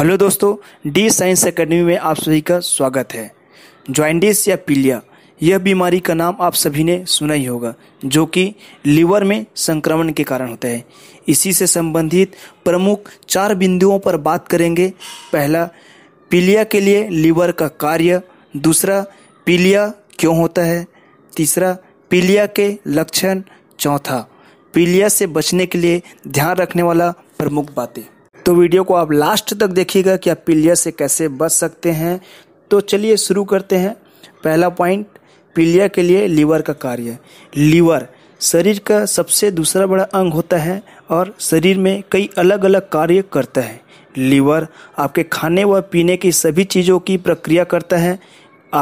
hello दोस्तों D science academy में आप सभी का स्वागत है ज्वाइंडिस या पीलिया यह बीमारी का नाम आप सभी ने सुना ही होगा जो कि लीवर में संक्रमण के कारण होता है इसी से संबंधित प्रमुख चार बिंदुओं पर बात करेंगे पहला पीलिया के लिए लीवर का कार्य दूसरा पीलिया क्यों होता है तीसरा पीलिया के लक्षण चौथा पीलिया से बचने के लिए ध्यान रखने वाला प्रमुख बातें तो वीडियो को आप लास्ट तक देखिएगा कि आप पीलिया से कैसे बच सकते हैं तो चलिए शुरू करते हैं पहला पॉइंट पीलिया के लिए लीवर का कार्य लीवर शरीर का सबसे दूसरा बड़ा अंग होता है और शरीर में कई अलग अलग कार्य करता है लीवर आपके खाने व पीने की सभी चीज़ों की प्रक्रिया करता है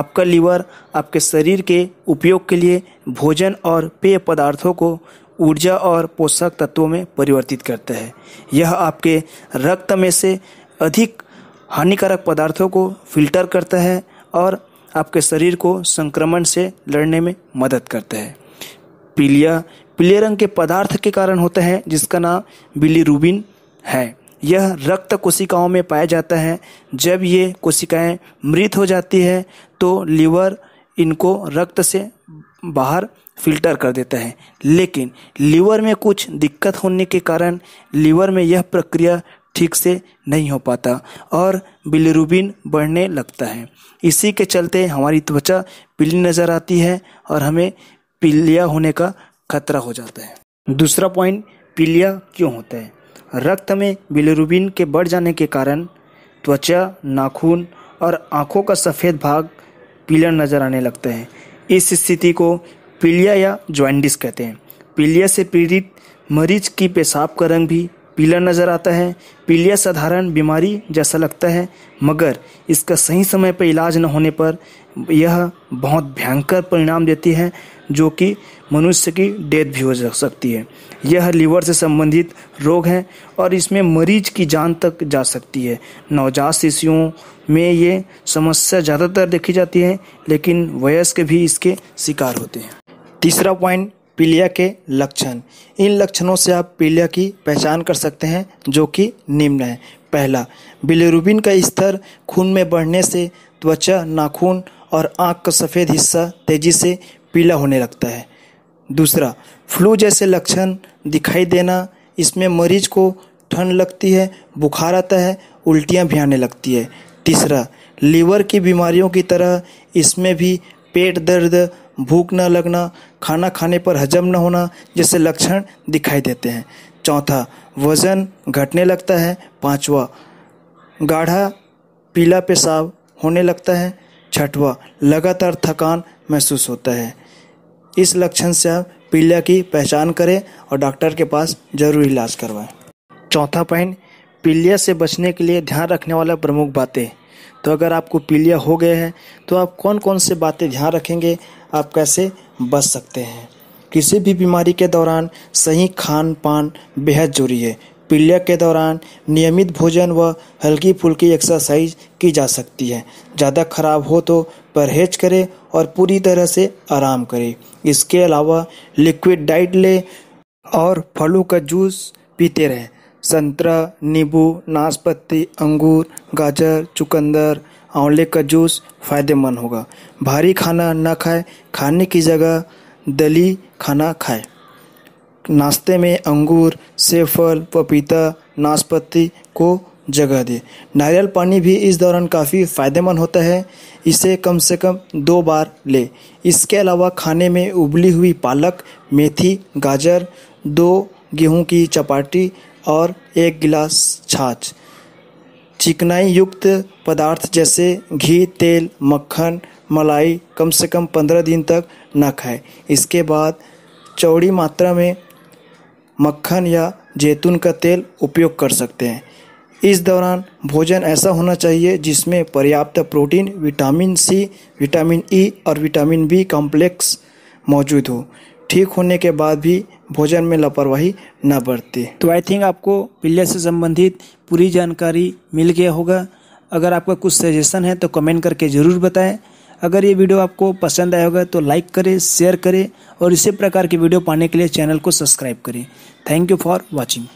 आपका लीवर आपके शरीर के उपयोग के लिए भोजन और पेय पदार्थों को ऊर्जा और पोषक तत्वों में परिवर्तित करता है यह आपके रक्त में से अधिक हानिकारक पदार्थों को फिल्टर करता है और आपके शरीर को संक्रमण से लड़ने में मदद करता है पीलिया पीले रंग के पदार्थ के कारण होता है जिसका नाम बिलीरूबिन है यह रक्त कोशिकाओं में पाया जाता है जब ये कोशिकाएं मृत हो जाती है तो लीवर इनको रक्त से बाहर फिल्टर कर देता है लेकिन लीवर में कुछ दिक्कत होने के कारण लीवर में यह प्रक्रिया ठीक से नहीं हो पाता और बिलरूबिन बढ़ने लगता है इसी के चलते हमारी त्वचा पीली नज़र आती है और हमें पीलिया होने का खतरा हो जाता है दूसरा पॉइंट पीलिया क्यों होता है रक्त में बिलरूबिन के बढ़ जाने के कारण त्वचा नाखून और आँखों का सफ़ेद भाग पीला नज़र आने लगता है इस स्थिति को पीलिया या ज्वाइंडिस कहते हैं पीलिया से पीड़ित मरीज की पेशाब का रंग भी पीला नज़र आता है पीलिया साधारण बीमारी जैसा लगता है मगर इसका सही समय पर इलाज न होने पर यह बहुत भयंकर परिणाम देती है जो कि मनुष्य की डेथ भी हो सकती है यह लीवर से संबंधित रोग है और इसमें मरीज की जान तक जा सकती है नवजात शिशुओं में ये समस्या ज़्यादातर देखी जाती है लेकिन वयस्क भी इसके शिकार होते हैं तीसरा पॉइंट पीलिया के लक्षण इन लक्षणों से आप पीलिया की पहचान कर सकते हैं जो कि निम्न है पहला बिलेरुबिन का स्तर खून में बढ़ने से त्वचा नाखून और आँख का सफ़ेद हिस्सा तेज़ी से पीला होने लगता है दूसरा फ्लू जैसे लक्षण दिखाई देना इसमें मरीज को ठंड लगती है बुखार आता है उल्टियाँ भी आने लगती है तीसरा लीवर की बीमारियों की तरह इसमें भी पेट दर्द भूख न लगना खाना खाने पर हजम न होना जैसे लक्षण दिखाई देते हैं चौथा वजन घटने लगता है पांचवा गाढ़ा पीला पेशाब होने लगता है छठवा लगातार थकान महसूस होता है इस लक्षण से आप पीलिया की पहचान करें और डॉक्टर के पास जरूर इलाज करवाएं चौथा पॉइंट पीलिया से बचने के लिए ध्यान रखने वाला प्रमुख बातें तो अगर आपको पीलिया हो गया है तो आप कौन कौन से बातें ध्यान रखेंगे आप कैसे बच सकते हैं किसी भी बीमारी के दौरान सही खान पान बेहद जरूरी है पीलिया के दौरान नियमित भोजन व हल्की फुल्की एक्सरसाइज की जा सकती है ज़्यादा खराब हो तो परहेज करें और पूरी तरह से आराम करें इसके अलावा लिक्विड डाइट लें और फलों का जूस पीते रहें संतरा नींबू नाशपत्ती अंगूर गाजर चुकंदर आंवले का जूस फायदेमंद होगा भारी खाना ना खाए खाने की जगह दली खाना खाए नाश्ते में अंगूर सेफल पपीता नाशपत्ती को जगह दे नारियल पानी भी इस दौरान काफ़ी फ़ायदेमंद होता है इसे कम से कम दो बार ले इसके अलावा खाने में उबली हुई पालक मेथी गाजर दो गेहूं की चपाटी और एक गिलास छाछ चिकनाई युक्त पदार्थ जैसे घी तेल मक्खन मलाई कम से कम पंद्रह दिन तक न खाएं इसके बाद चौड़ी मात्रा में मक्खन या जैतून का तेल उपयोग कर सकते हैं इस दौरान भोजन ऐसा होना चाहिए जिसमें पर्याप्त protein vitamin C vitamin E और विटामिन बी कॉम्प्लेक्स मौजूद हो ठीक होने के बाद भी भोजन में लापरवाही न बरते तो आई थिंक आपको पीलिया से संबंधित पूरी जानकारी मिल गया होगा अगर आपका कुछ सजेशन है तो कमेंट करके ज़रूर बताएं अगर ये वीडियो आपको पसंद आया होगा तो लाइक करें शेयर करें और इसी प्रकार की वीडियो पाने के लिए चैनल को सब्सक्राइब करें थैंक यू फॉर वॉचिंग